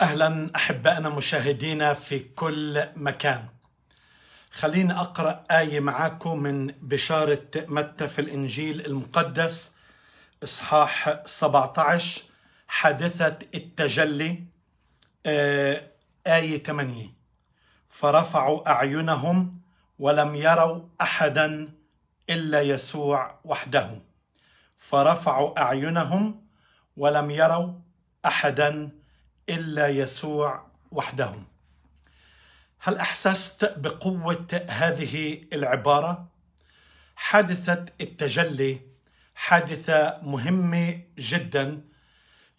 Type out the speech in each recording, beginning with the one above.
اهلا احبائنا مشاهدينا في كل مكان. خليني اقرا ايه معاكم من بشاره متى في الانجيل المقدس اصحاح 17 حادثه التجلي آه، ايه 8 فرفعوا اعينهم ولم يروا احدا الا يسوع وحده. فرفعوا اعينهم ولم يروا احدا إلا يسوع وحده هل أحسست بقوة هذه العبارة؟ حادثة التجلي حادثة مهمة جدا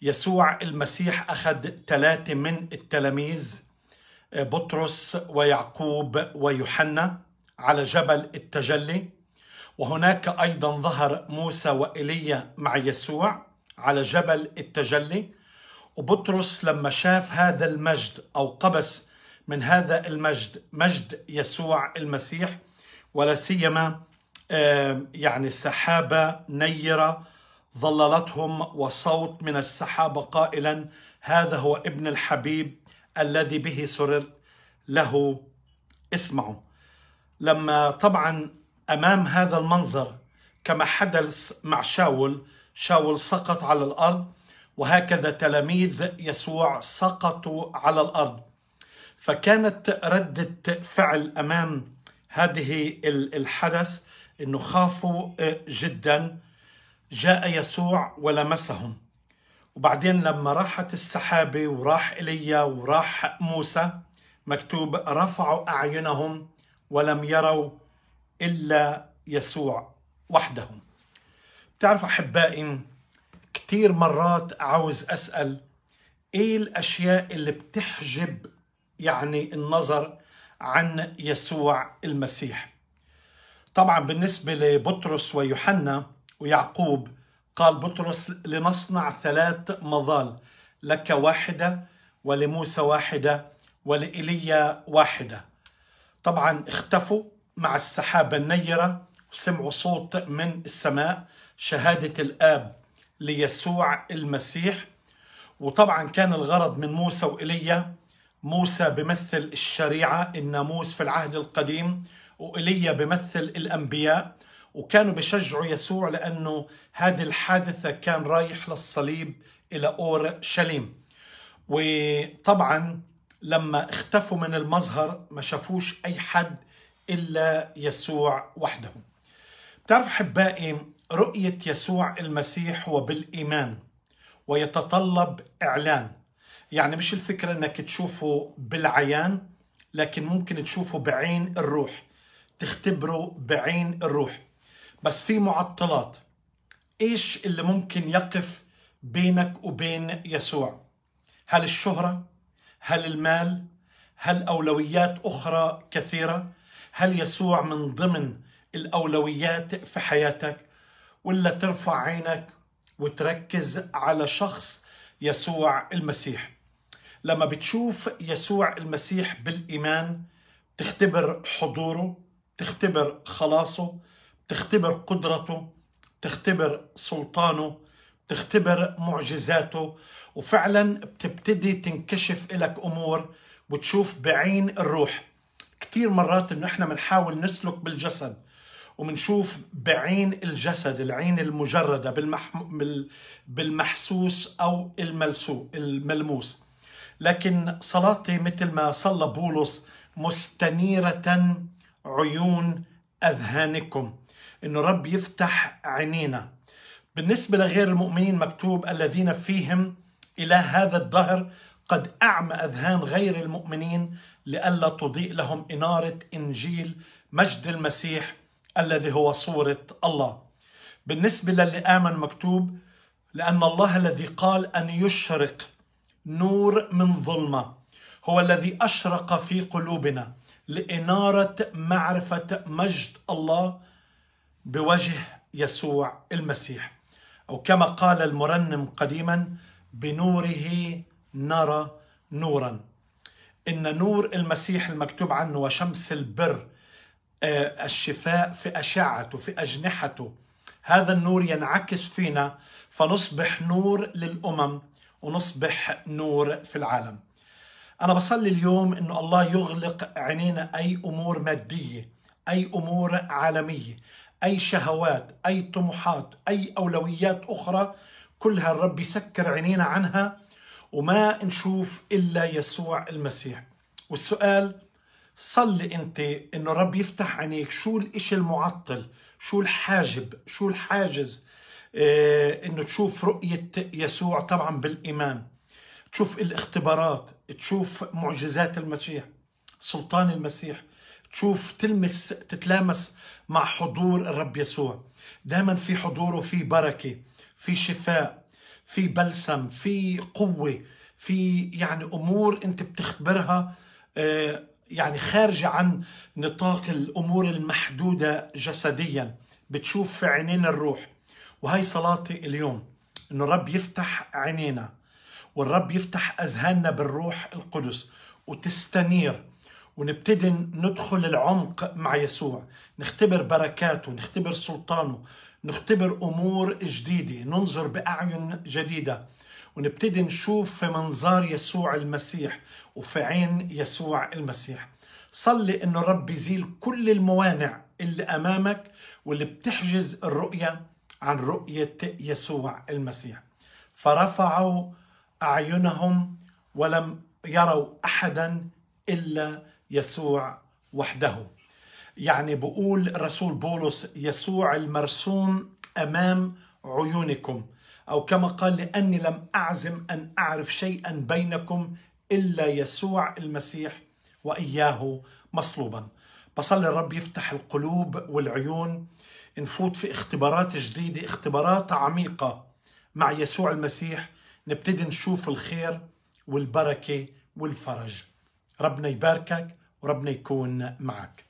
يسوع المسيح أخذ ثلاثة من التلاميذ بطرس ويعقوب ويوحنا على جبل التجلي وهناك أيضا ظهر موسى وإيليا مع يسوع على جبل التجلي وبطرس لما شاف هذا المجد أو قبس من هذا المجد مجد يسوع المسيح ولا سيما يعني سحابة نيرة ظللتهم وصوت من السحابة قائلا هذا هو ابن الحبيب الذي به سررت له اسمعوا لما طبعا أمام هذا المنظر كما حدث مع شاول شاول سقط على الأرض وهكذا تلاميذ يسوع سقطوا على الارض فكانت رده فعل امام هذه الحدث انه خافوا آه، جدا جاء يسوع ولمسهم وبعدين لما راحت السحابه وراح ايليا وراح موسى مكتوب رفعوا اعينهم ولم يروا الا يسوع وحدهم تعرف احبائي كتير مرات عاوز أسأل إيه الأشياء اللي بتحجب يعني النظر عن يسوع المسيح طبعا بالنسبة لبطرس ويوحنا ويعقوب قال بطرس لنصنع ثلاث مظال لك واحدة ولموسى واحدة ولإيليا واحدة طبعا اختفوا مع السحابة النيرة وسمعوا صوت من السماء شهادة الآب ليسوع المسيح وطبعا كان الغرض من موسى وإيليا موسى بمثل الشريعة الناموس في العهد القديم وإيليا بمثل الأنبياء وكانوا بشجعوا يسوع لأنه هذه الحادثة كان رايح للصليب إلى أورشليم وطبعا لما اختفوا من المظهر ما شافوش أي حد إلا يسوع وحده بتعرف أحبائي رؤية يسوع المسيح هو بالإيمان ويتطلب إعلان يعني مش الفكرة أنك تشوفه بالعيان لكن ممكن تشوفه بعين الروح تختبره بعين الروح بس في معطلات إيش اللي ممكن يقف بينك وبين يسوع هل الشهرة هل المال هل أولويات أخرى كثيرة هل يسوع من ضمن الأولويات في حياتك ولا ترفع عينك وتركز على شخص يسوع المسيح لما بتشوف يسوع المسيح بالإيمان تختبر حضوره تختبر خلاصه تختبر قدرته تختبر سلطانه تختبر معجزاته وفعلا بتبتدي تنكشف لك أمور وتشوف بعين الروح كتير مرات انه احنا بنحاول نسلك بالجسد ومنشوف بعين الجسد العين المجردة بالمحسوس أو الملسو... الملموس لكن صلاتي مثل ما صلى بولس مستنيرة عيون أذهانكم إنه رب يفتح عينينا بالنسبة لغير المؤمنين مكتوب الذين فيهم إلى هذا الدهر قد أعمى أذهان غير المؤمنين لئلا تضيء لهم إنارة إنجيل مجد المسيح الذي هو صورة الله بالنسبة للي آمن مكتوب لأن الله الذي قال أن يشرق نور من ظلمة هو الذي أشرق في قلوبنا لإنارة معرفة مجد الله بوجه يسوع المسيح أو كما قال المرنم قديما بنوره نرى نورا إن نور المسيح المكتوب عنه وشمس البر آه، الشفاء في أشعته في أجنحته هذا النور ينعكس فينا فنصبح نور للأمم ونصبح نور في العالم أنا بصلي اليوم أنه الله يغلق عينينا أي أمور مادية أي أمور عالمية أي شهوات أي طموحات أي أولويات أخرى كلها الرب يسكر عينينا عنها وما نشوف إلا يسوع المسيح والسؤال صلي انت انه الرب يفتح عينيك شو الاشي المعطل شو الحاجب شو الحاجز اه انه تشوف رؤية يسوع طبعا بالايمان تشوف الاختبارات تشوف معجزات المسيح سلطان المسيح تشوف تلمس تتلامس مع حضور الرب يسوع دائما في حضوره في بركة في شفاء في بلسم في قوة في يعني أمور أنت بتختبرها آه، يعني خارجة عن نطاق الأمور المحدودة جسديا بتشوف في عينين الروح وهي صلاتي اليوم أنه الرب يفتح عينينا والرب يفتح أذهاننا بالروح القدس وتستنير ونبتدي ندخل العمق مع يسوع نختبر بركاته نختبر سلطانه نختبر أمور جديدة ننظر بأعين جديدة ونبتدي نشوف في منظار يسوع المسيح وفي عين يسوع المسيح صلي انه الرب يزيل كل الموانع اللي امامك واللي بتحجز الرؤيه عن رؤيه يسوع المسيح فرفعوا اعينهم ولم يروا احدا الا يسوع وحده يعني بقول الرسول بولس يسوع المرسوم امام عيونكم أو كما قال لأني لم أعزم أن أعرف شيئا بينكم إلا يسوع المسيح وإياه مصلوبا بصلي الرب يفتح القلوب والعيون نفوت في اختبارات جديدة اختبارات عميقة مع يسوع المسيح نبتدي نشوف الخير والبركة والفرج ربنا يباركك وربنا يكون معك